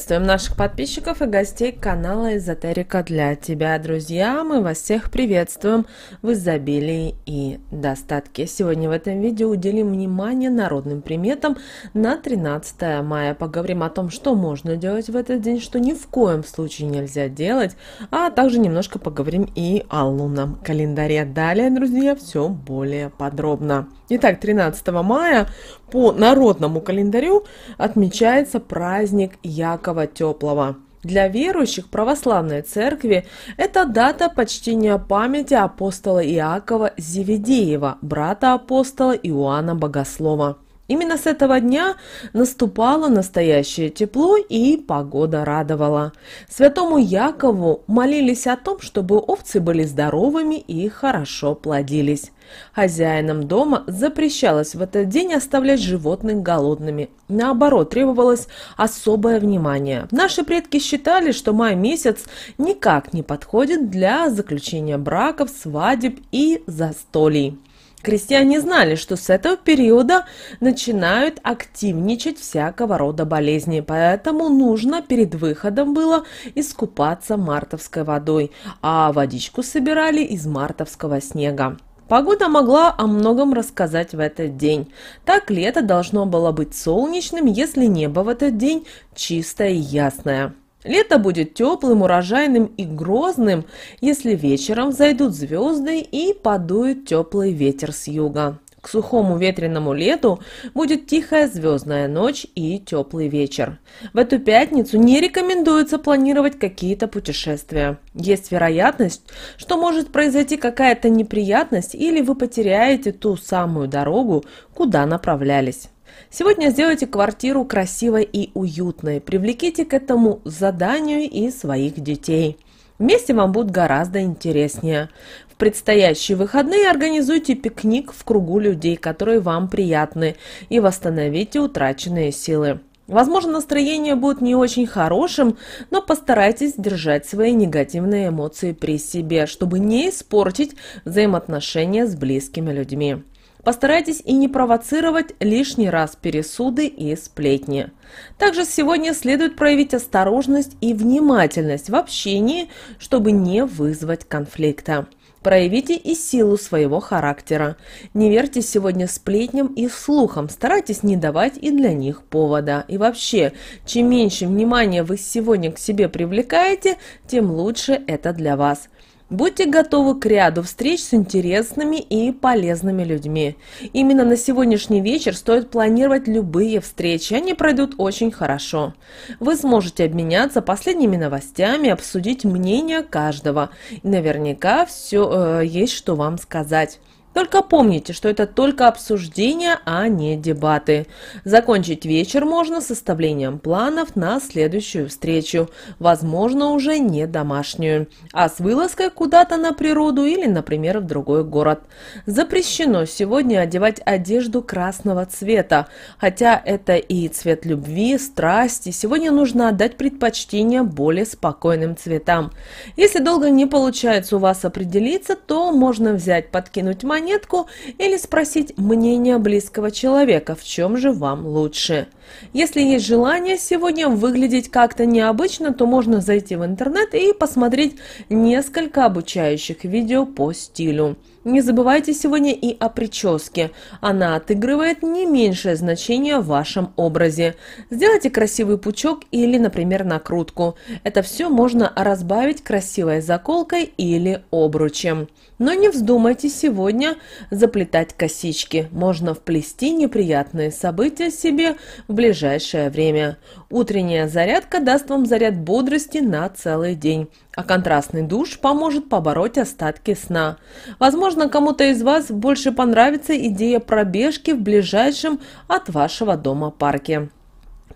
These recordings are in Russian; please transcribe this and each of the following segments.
Приветствуем наших подписчиков и гостей канала «Эзотерика для тебя». Друзья, мы вас всех приветствуем в изобилии и достатке. Сегодня в этом видео уделим внимание народным приметам на 13 мая. Поговорим о том, что можно делать в этот день, что ни в коем случае нельзя делать, а также немножко поговорим и о лунном календаре. Далее, друзья, все более подробно. Итак, 13 мая по народному календарю отмечается праздник Якова жаркого, теплого. Для верующих православной церкви эта дата почтения памяти апостола Иакова Зеведеева, брата апостола Иоанна Богослова. Именно с этого дня наступало настоящее тепло и погода радовала. Святому Якову молились о том, чтобы овцы были здоровыми и хорошо плодились. Хозяинам дома запрещалось в этот день оставлять животных голодными. Наоборот, требовалось особое внимание. Наши предки считали, что май месяц никак не подходит для заключения браков, свадеб и застолий. Крестьяне знали, что с этого периода начинают активничать всякого рода болезни, поэтому нужно перед выходом было искупаться мартовской водой, а водичку собирали из мартовского снега. Погода могла о многом рассказать в этот день. Так лето должно было быть солнечным, если небо в этот день чистое и ясное. Лето будет теплым, урожайным и грозным, если вечером зайдут звезды и подует теплый ветер с юга. К сухому ветреному лету будет тихая звездная ночь и теплый вечер. В эту пятницу не рекомендуется планировать какие-то путешествия. Есть вероятность, что может произойти какая-то неприятность или вы потеряете ту самую дорогу, куда направлялись. Сегодня сделайте квартиру красивой и уютной. Привлеките к этому заданию и своих детей. Вместе вам будет гораздо интереснее. В предстоящие выходные организуйте пикник в кругу людей, которые вам приятны, и восстановите утраченные силы. Возможно, настроение будет не очень хорошим, но постарайтесь держать свои негативные эмоции при себе, чтобы не испортить взаимоотношения с близкими людьми. Постарайтесь и не провоцировать лишний раз пересуды и сплетни. Также сегодня следует проявить осторожность и внимательность в общении, чтобы не вызвать конфликта. Проявите и силу своего характера. Не верьте сегодня сплетням и слухам, старайтесь не давать и для них повода. И вообще, чем меньше внимания вы сегодня к себе привлекаете, тем лучше это для вас. Будьте готовы к ряду встреч с интересными и полезными людьми. Именно на сегодняшний вечер стоит планировать любые встречи, они пройдут очень хорошо. Вы сможете обменяться последними новостями, обсудить мнение каждого. И наверняка все э, есть что вам сказать. Только помните, что это только обсуждение, а не дебаты. Закончить вечер можно составлением планов на следующую встречу, возможно, уже не домашнюю, а с вылазкой куда-то на природу или, например, в другой город. Запрещено сегодня одевать одежду красного цвета, хотя это и цвет любви, страсти. Сегодня нужно отдать предпочтение более спокойным цветам. Если долго не получается у вас определиться, то можно взять, подкинуть монету, монетку или спросить мнение близкого человека, в чем же вам лучше. Если есть желание сегодня выглядеть как-то необычно, то можно зайти в интернет и посмотреть несколько обучающих видео по стилю. Не забывайте сегодня и о прическе. Она отыгрывает не меньшее значение в вашем образе. Сделайте красивый пучок или, например, накрутку. Это все можно разбавить красивой заколкой или обручем. Но не вздумайте сегодня заплетать косички. Можно вплести неприятные события себе в ближайшее время. Утренняя зарядка даст вам заряд бодрости на целый день, а контрастный душ поможет побороть остатки сна. Возможно, кому-то из вас больше понравится идея пробежки в ближайшем от вашего дома парке.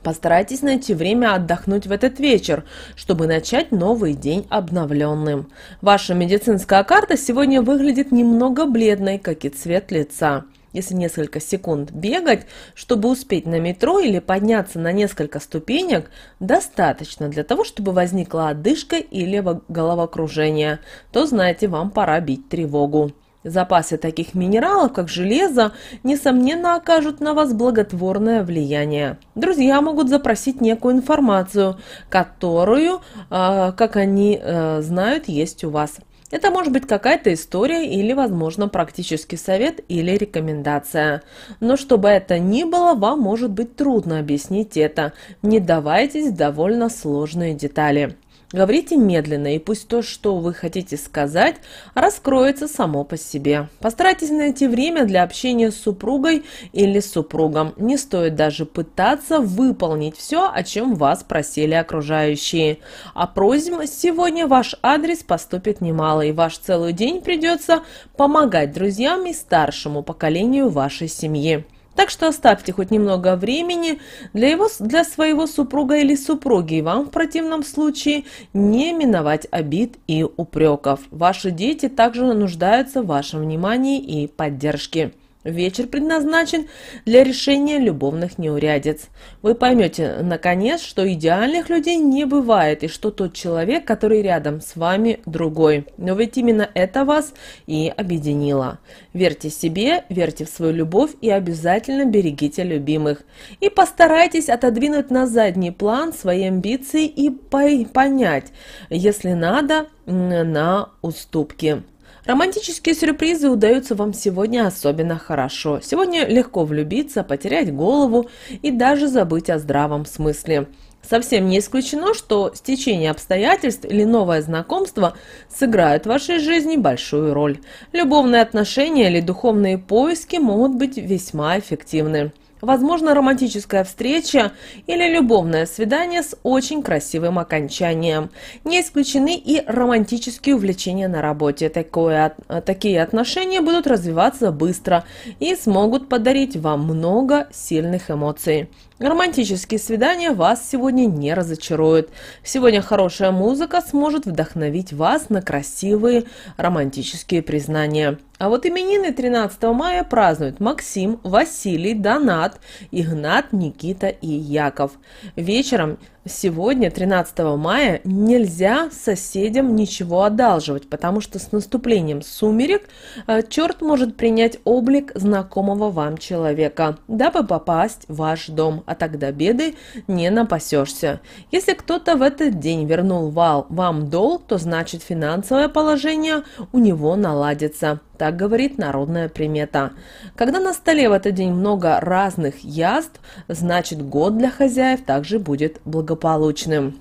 Постарайтесь найти время отдохнуть в этот вечер, чтобы начать новый день обновленным. Ваша медицинская карта сегодня выглядит немного бледной, как и цвет лица если несколько секунд бегать, чтобы успеть на метро или подняться на несколько ступенек, достаточно для того, чтобы возникла одышка или головокружение, то знаете, вам пора бить тревогу. Запасы таких минералов, как железо, несомненно окажут на вас благотворное влияние. Друзья могут запросить некую информацию, которую, а, как они э, знают, есть у вас. Это может быть какая-то история или, возможно, практический совет или рекомендация. Но чтобы это ни было, вам может быть трудно объяснить это. Не давайтесь в довольно сложные детали. Говорите медленно, и пусть то, что вы хотите сказать, раскроется само по себе. Постарайтесь найти время для общения с супругой или супругом. Не стоит даже пытаться выполнить все, о чем вас просили окружающие. А просьб сегодня ваш адрес поступит немало, и ваш целый день придется помогать друзьям и старшему поколению вашей семьи. Так что оставьте хоть немного времени для, его, для своего супруга или супруги, и вам в противном случае не миновать обид и упреков. Ваши дети также нуждаются в вашем внимании и поддержке. Вечер предназначен для решения любовных неурядиц. Вы поймете, наконец, что идеальных людей не бывает, и что тот человек, который рядом с вами, другой. Но ведь именно это вас и объединило. Верьте себе, верьте в свою любовь и обязательно берегите любимых. И постарайтесь отодвинуть на задний план свои амбиции и понять, если надо, на уступки. Романтические сюрпризы удаются вам сегодня особенно хорошо. Сегодня легко влюбиться, потерять голову и даже забыть о здравом смысле. Совсем не исключено, что стечение обстоятельств или новое знакомство сыграют в вашей жизни большую роль. Любовные отношения или духовные поиски могут быть весьма эффективны возможно романтическая встреча или любовное свидание с очень красивым окончанием. Не исключены и романтические увлечения на работе. Такое, такие отношения будут развиваться быстро и смогут подарить вам много сильных эмоций. Романтические свидания вас сегодня не разочаруют. Сегодня хорошая музыка сможет вдохновить вас на красивые романтические признания. А вот именины 13 мая празднуют Максим, Василий, Донат, Игнат, Никита и Яков. Вечером сегодня, 13 мая, нельзя соседям ничего одалживать, потому что с наступлением сумерек э, черт может принять облик знакомого вам человека, дабы попасть в ваш дом, а тогда беды не напасешься. Если кто-то в этот день вернул вам долг, то значит финансовое положение у него наладится. Так говорит народная примета. Когда на столе в этот день много разных яств, значит год для хозяев также будет благополучным.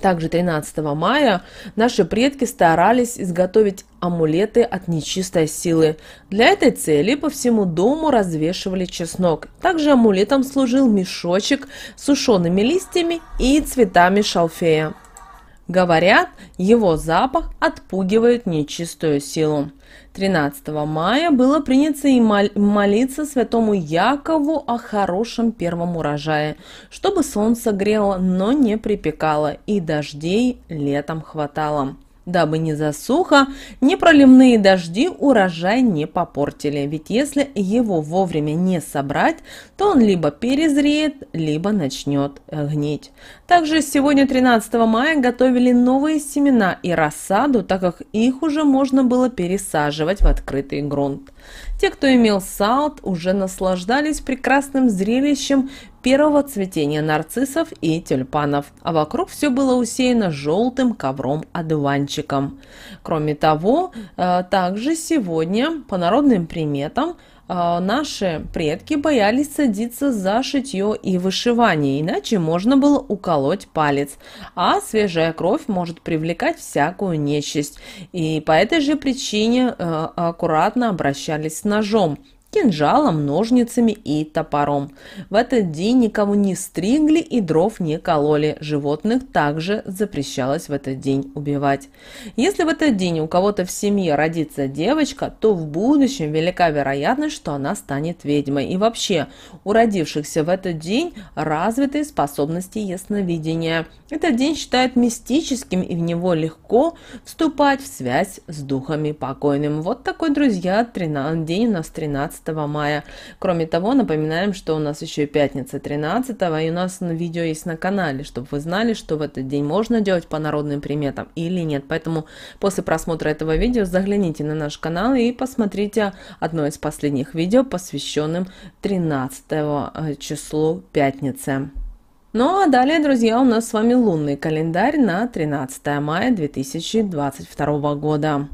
Также 13 мая наши предки старались изготовить амулеты от нечистой силы. Для этой цели по всему дому развешивали чеснок. Также амулетом служил мешочек с сушеными листьями и цветами шалфея. Говорят, его запах отпугивает нечистую силу. 13 мая было принято и молиться святому Якову о хорошем первом урожае, чтобы солнце грело, но не припекало, и дождей летом хватало. Дабы не засуха, ни проливные дожди урожай не попортили, ведь если его вовремя не собрать, то он либо перезреет, либо начнет гнить. Также сегодня, 13 мая, готовили новые семена и рассаду, так как их уже можно было пересаживать в открытый грунт. Те, кто имел саут, уже наслаждались прекрасным зрелищем первого цветения нарциссов и тюльпанов, а вокруг все было усеяно желтым ковром-одуванчиком. Кроме того, э, также сегодня по народным приметам – а, наши предки боялись садиться за шитье и вышивание, иначе можно было уколоть палец, а свежая кровь может привлекать всякую нечисть. И по этой же причине э, аккуратно обращались с ножом кинжалом, ножницами и топором. В этот день никого не стригли и дров не кололи. Животных также запрещалось в этот день убивать. Если в этот день у кого-то в семье родится девочка, то в будущем велика вероятность, что она станет ведьмой. И вообще, у родившихся в этот день развиты способности ясновидения. Этот день считают мистическим, и в него легко вступать в связь с духами покойным. Вот такой, друзья, 13, день у нас 13 15 мая. Кроме того, напоминаем, что у нас еще и пятница 13, и у нас на видео есть на канале, чтобы вы знали, что в этот день можно делать по народным приметам или нет. Поэтому после просмотра этого видео загляните на наш канал и посмотрите одно из последних видео, посвященным 13 э, числу пятницы. Ну а далее, друзья, у нас с вами лунный календарь на 13 мая 2022 года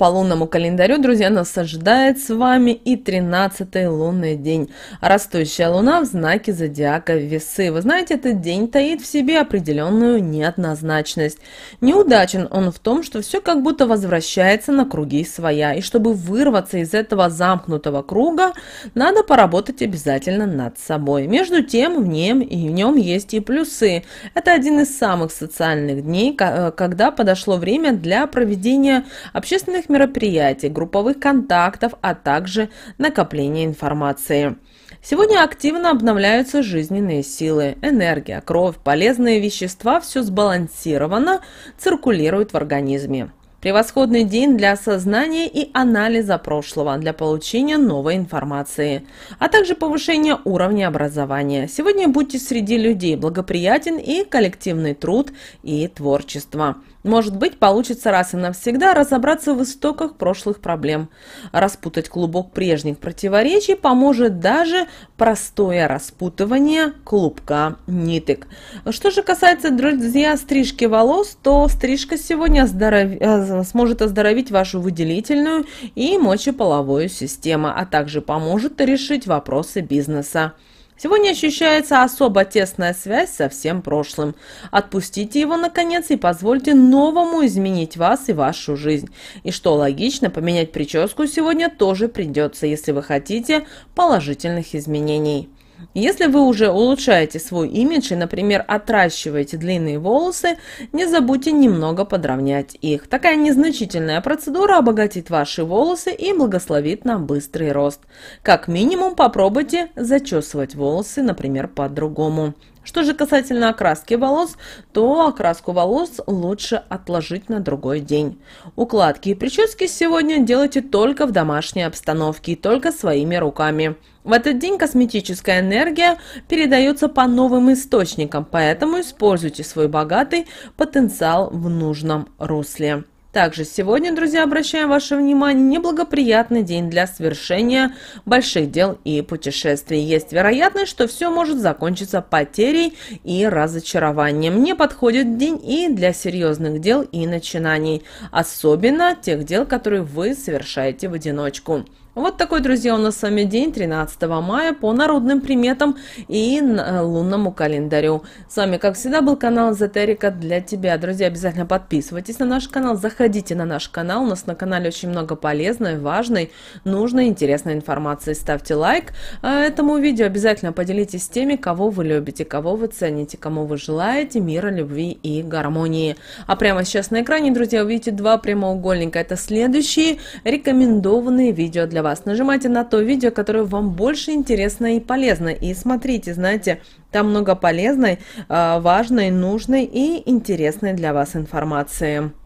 по лунному календарю, друзья, нас ожидает с вами и 13-й лунный день. Растущая луна в знаке зодиака Весы. Вы знаете, этот день таит в себе определенную неоднозначность. Неудачен он в том, что все как будто возвращается на круги своя. И чтобы вырваться из этого замкнутого круга, надо поработать обязательно над собой. Между тем, в нем и в нем есть и плюсы. Это один из самых социальных дней, э, когда подошло время для проведения общественных мероприятий, групповых контактов, а также накопления информации. Сегодня активно обновляются жизненные силы, энергия, кровь, полезные вещества, все сбалансировано циркулирует в организме. Превосходный день для осознания и анализа прошлого, для получения новой информации, а также повышения уровня образования. Сегодня будьте среди людей, благоприятен и коллективный труд, и творчество. Может быть, получится раз и навсегда разобраться в истоках прошлых проблем. Распутать клубок прежних противоречий поможет даже простое распутывание клубка ниток. Что же касается, друзья, стрижки волос, то стрижка сегодня оздоров... Э, сможет оздоровить вашу выделительную и мочеполовую систему, а также поможет решить вопросы бизнеса. Сегодня ощущается особо тесная связь со всем прошлым. Отпустите его, наконец, и позвольте новому изменить вас и вашу жизнь. И что логично, поменять прическу сегодня тоже придется, если вы хотите положительных изменений. Если вы уже улучшаете свой имидж и, например, отращиваете длинные волосы, не забудьте немного подровнять их. Такая незначительная процедура обогатит ваши волосы и благословит на быстрый рост. Как минимум попробуйте зачесывать волосы, например, по-другому. Что же касательно окраски волос, то окраску волос лучше отложить на другой день. Укладки и прически сегодня делайте только в домашней обстановке и только своими руками. В этот день косметическая энергия передается по новым источникам, поэтому используйте свой богатый потенциал в нужном русле. Также сегодня, друзья, обращаем ваше внимание, неблагоприятный день для совершения больших дел и путешествий. Есть вероятность, что все может закончиться потерей и разочарованием. Не подходит день и для серьезных дел и начинаний, особенно тех дел, которые вы совершаете в одиночку. Вот такой, друзья, у нас с вами день 13 мая по народным приметам и э, лунному календарю. С вами, как всегда, был канал Эзотерика для тебя. Друзья, обязательно подписывайтесь на наш канал, заходите на наш канал. У нас на канале очень много полезной, важной, нужной, интересной информации. Ставьте лайк э, этому видео, обязательно поделитесь с теми, кого вы любите, кого вы цените, кому вы желаете мира, любви и гармонии. А прямо сейчас на экране, друзья, увидите два прямоугольника. Это следующие рекомендованные видео для вас вас. Нажимайте на то видео, которое вам больше интересно и полезно. И смотрите, знаете, там много полезной, а, важной, нужной и интересной для вас информации.